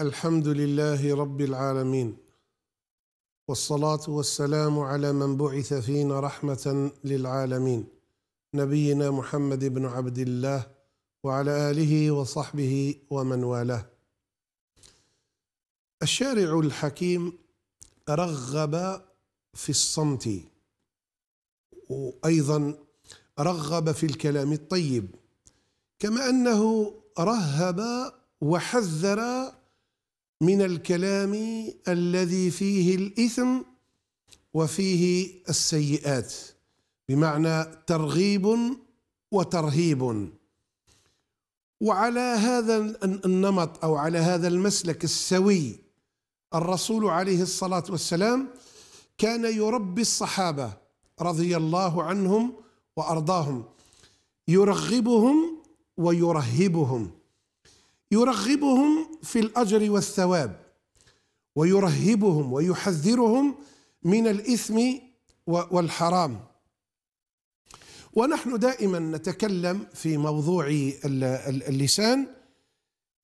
الحمد لله رب العالمين والصلاه والسلام على من بعث فينا رحمه للعالمين نبينا محمد بن عبد الله وعلى اله وصحبه ومن والاه الشارع الحكيم رغب في الصمت وايضا رغب في الكلام الطيب كما انه رهب وحذر من الكلام الذي فيه الإثم وفيه السيئات بمعنى ترغيب وترهيب وعلى هذا النمط أو على هذا المسلك السوي الرسول عليه الصلاة والسلام كان يربي الصحابة رضي الله عنهم وأرضاهم يرغبهم ويرهبهم يرغبهم في الاجر والثواب ويرهبهم ويحذرهم من الاثم والحرام ونحن دائما نتكلم في موضوع اللسان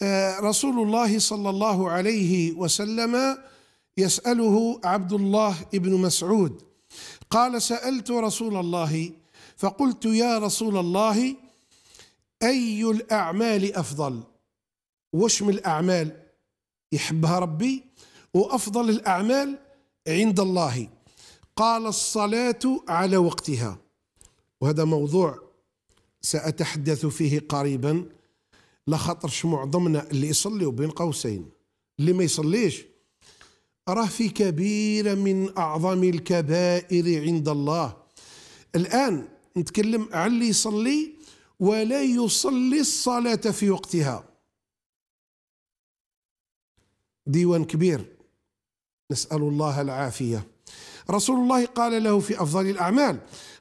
آه، رسول الله صلى الله عليه وسلم يساله عبد الله بن مسعود قال سالت رسول الله فقلت يا رسول الله اي الاعمال افضل وش من الأعمال يحبها ربي وأفضل الأعمال عند الله قال الصلاة على وقتها وهذا موضوع سأتحدث فيه قريبا لخطرش معظمنا اللي يصلي بين قوسين اللي ما يصليش راه في كبيرة من أعظم الكبائر عند الله الآن نتكلم عن اللي يصلي ولا يصلي الصلاة في وقتها ديوان كبير نسأل الله العافية رسول الله قال له في أفضل الأعمال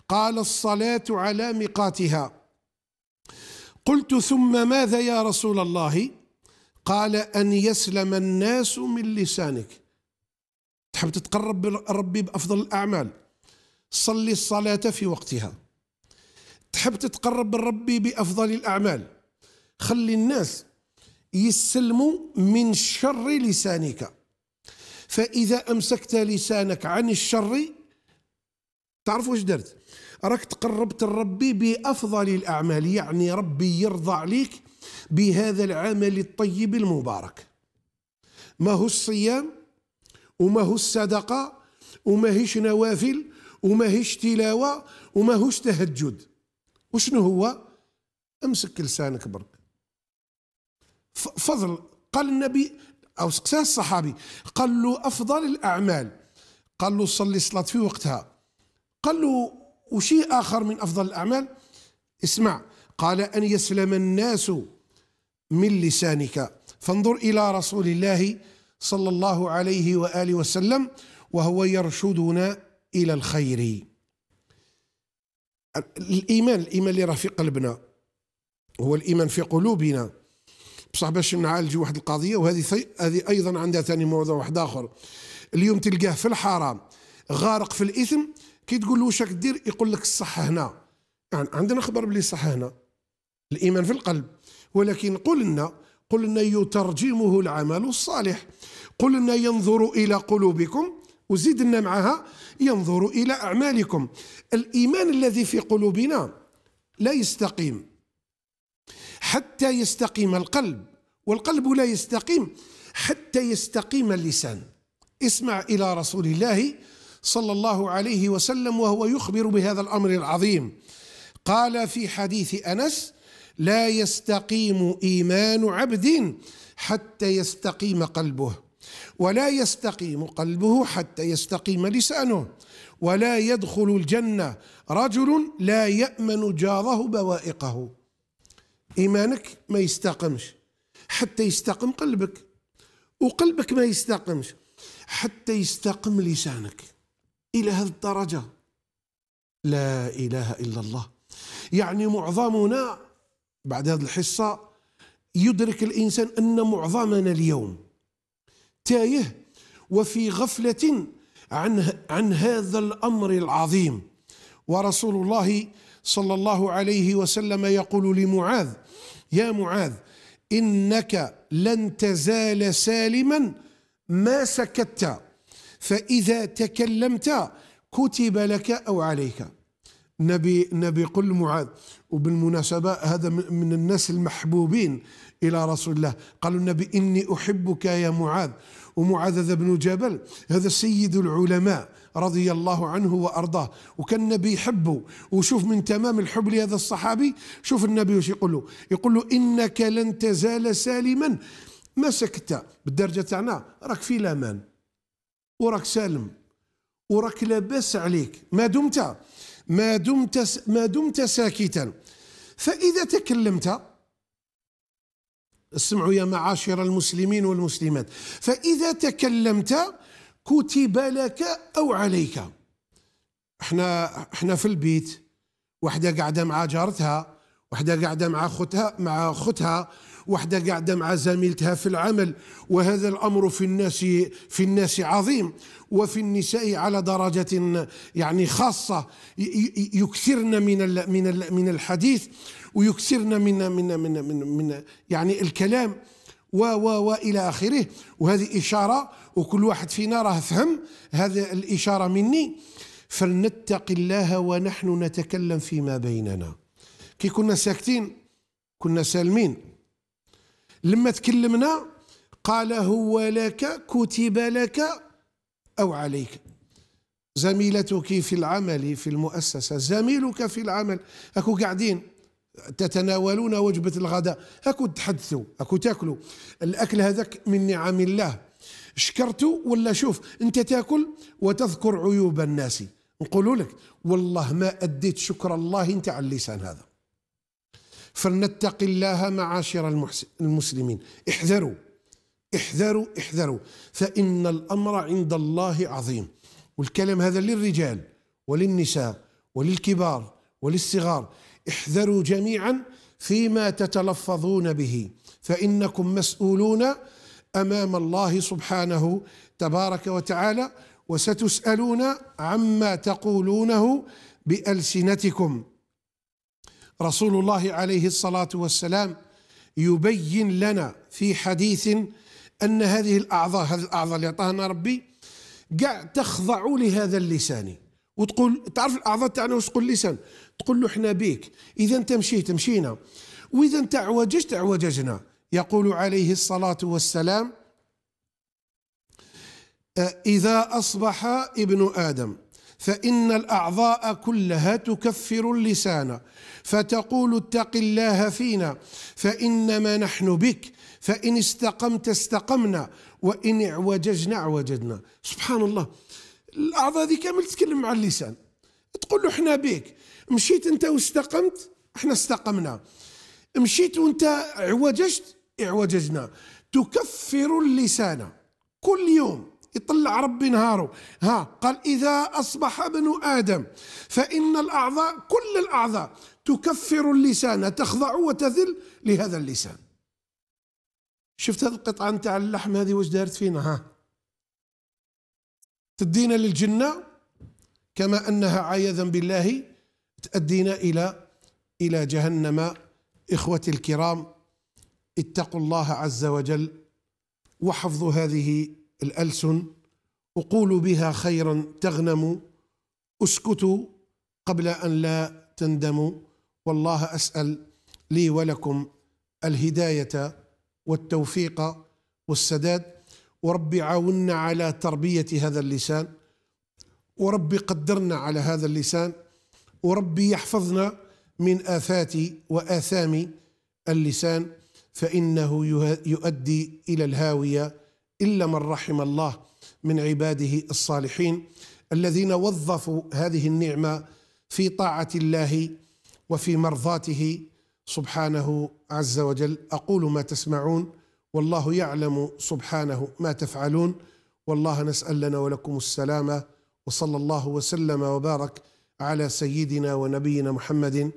قال الصلاة على ميقاتها قلت ثم ماذا يا رسول الله قال أن يسلم الناس من لسانك تحب تتقرب ربي بأفضل الأعمال صلي الصلاة في وقتها تحب تتقرب ربي بأفضل الأعمال خلي الناس يسلموا من شر لسانك فإذا أمسكت لسانك عن الشر تعرف واش درت راك تقربت لربي بأفضل الأعمال يعني ربي يرضى عليك بهذا العمل الطيب المبارك ما هو الصيام وما هو الصدقة وما هيش نوافل وما هيش تلاوة وما هوش تهجد وشنو هو أمسك لسانك برك فضل قال النبي أو سقساه الصحابي قال له أفضل الأعمال قال له صلي الصلاة في وقتها قال له وشيء آخر من أفضل الأعمال اسمع قال أن يسلم الناس من لسانك فانظر إلى رسول الله صلى الله عليه وآله وسلم وهو يرشدنا إلى الخير الإيمان الإيمان اللي راه في قلبنا هو الإيمان في قلوبنا بصح باش نعالجوا واحد القضيه وهذه هذه ايضا عندها ثاني موضوع واحد اخر اليوم تلقاه في الحرام غارق في الاثم كي تقول له واش راك دير يقول لك الصح هنا يعني عندنا خبر بلي الصح هنا الايمان في القلب ولكن قلنا قلنا يترجمه العمل الصالح قلنا ينظر الى قلوبكم وزيد لنا معها ينظر الى اعمالكم الايمان الذي في قلوبنا لا يستقيم حتى يستقيم القلب والقلب لا يستقيم حتى يستقيم اللسان اسمع الى رسول الله صلى الله عليه وسلم وهو يخبر بهذا الامر العظيم قال في حديث انس لا يستقيم ايمان عبد حتى يستقيم قلبه ولا يستقيم قلبه حتى يستقيم لسانه ولا يدخل الجنه رجل لا يامن جاره بوائقه إيمانك ما يستقمش حتى يستقم قلبك وقلبك ما يستقمش حتى يستقم لسانك إلى هذه الدرجة لا إله إلا الله يعني معظمنا بعد هذه الحصة يدرك الإنسان أن معظمنا اليوم تايه وفي غفلة عن, عن هذا الأمر العظيم ورسول الله صلى الله عليه وسلم يقول لمعاذ يا معاذ إنك لن تزال سالما ما سكت فإذا تكلمت كتب لك أو عليك نبي نبي قل معاذ وبالمناسبة هذا من الناس المحبوبين إلى رسول الله قالوا النبي إني أحبك يا معاذ ومعاذ بن جبل هذا سيد العلماء رضي الله عنه وارضاه وكان النبي يحبه وشوف من تمام الحب لهذا الصحابي شوف النبي واش يقول له يقول له انك لن تزال سالما ما سكت بالدرجه تاعنا راك في الامان وراك سالم وراك لاباس عليك ما دمت ما دمت ما دمت ساكتا فاذا تكلمت اسمعوا يا معاشر المسلمين والمسلمات فإذا تكلمت كتب لك أو عليك احنا احنا في البيت وحده قاعده مع جارتها وحده قاعده مع اختها مع خوتها وحده قاعده مع زميلتها في العمل وهذا الامر في الناس في الناس عظيم وفي النساء على درجه يعني خاصه يكثرن من من من الحديث ويكثرن من من من من, من يعني الكلام و و والى اخره وهذه اشاره وكل واحد فينا راه فهم هذه الاشاره مني فلنتق الله ونحن نتكلم فيما بيننا كي كنا ساكتين كنا سالمين لما تكلمنا قال هو لك كتب لك أو عليك زميلتك في العمل في المؤسسة زميلك في العمل أكو قاعدين تتناولون وجبة الغداء أكو تحدثوا أكو تاكلوا الأكل هذاك من نعم الله شكرتوا ولا شوف أنت تاكل وتذكر عيوب الناس نقولوا لك والله ما أديت شكر الله أنت على اللسان هذا فلنتق الله معاشر المسلمين احذروا احذروا احذروا فإن الأمر عند الله عظيم والكلام هذا للرجال وللنساء وللكبار وللصغار احذروا جميعا فيما تتلفظون به فإنكم مسؤولون أمام الله سبحانه تبارك وتعالى وستسألون عما تقولونه بألسنتكم رسول الله عليه الصلاه والسلام يبين لنا في حديث ان هذه الاعضاء هذه الاعضاء اللي عطاها ربي كاع تخضع لهذا اللسان وتقول تعرف الاعضاء تاعنا واش تقول اللسان تقول له احنا بيك اذا انت مشيت مشينا واذا انت عوججت عوججنا يقول عليه الصلاه والسلام اذا اصبح ابن ادم فإن الأعضاء كلها تكفر اللسان فتقول اتق الله فينا فإنما نحن بك فإن استقمت استقمنا وإن اعوججنا اعوججنا سبحان الله الأعضاء ذي كامل تتكلم مع اللسان تقول له احنا بك مشيت انت واستقمت احنا استقمنا مشيت وانت اعوججت اعوججنا تكفر اللسان كل يوم يطلع ربي نهاره ها قال إذا أصبح ابن آدم فإن الأعضاء كل الأعضاء تكفر اللسان تخضع وتذل لهذا اللسان شفت هذه القطعة نتاع اللحم هذه واش دارت فينا ها تدينا للجنة كما أنها عياذا بالله تأدينا إلى إلى جهنم إخوتي الكرام اتقوا الله عز وجل وحفظوا هذه الألسن وقولوا بها خيرا تغنموا اسكتوا قبل أن لا تندموا والله أسأل لي ولكم الهداية والتوفيق والسداد ورب عاونا على تربية هذا اللسان ورب قدرنا على هذا اللسان ورب يحفظنا من آفات وآثام اللسان فإنه يؤدي إلى الهاوية إلا من رحم الله من عباده الصالحين الذين وظفوا هذه النعمة في طاعة الله وفي مرضاته سبحانه عز وجل أقول ما تسمعون والله يعلم سبحانه ما تفعلون والله نسأل لنا ولكم السلامة وصلى الله وسلم وبارك على سيدنا ونبينا محمد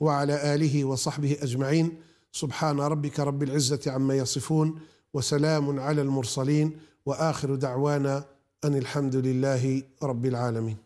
وعلى آله وصحبه أجمعين سبحان ربك رب العزة عما يصفون وسلام على المرسلين واخر دعوانا ان الحمد لله رب العالمين